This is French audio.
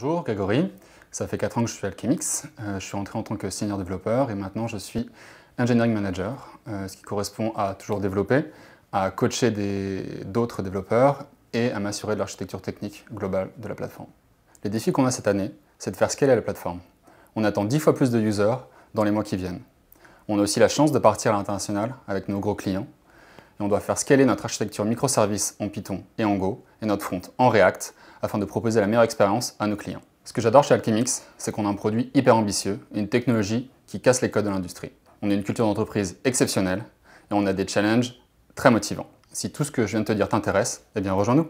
Bonjour Grégory, ça fait 4 ans que je suis à Alchemix. Euh, je suis rentré en tant que senior développeur et maintenant je suis engineering manager, euh, ce qui correspond à toujours développer, à coacher d'autres développeurs et à m'assurer de l'architecture technique globale de la plateforme. Les défis qu'on a cette année, c'est de faire scaler la plateforme. On attend 10 fois plus de users dans les mois qui viennent. On a aussi la chance de partir à l'international avec nos gros clients et on doit faire scaler notre architecture microservice en Python et en Go et notre front en React afin de proposer la meilleure expérience à nos clients. Ce que j'adore chez Alchemix, c'est qu'on a un produit hyper ambitieux et une technologie qui casse les codes de l'industrie. On a une culture d'entreprise exceptionnelle et on a des challenges très motivants. Si tout ce que je viens de te dire t'intéresse, eh bien rejoins-nous.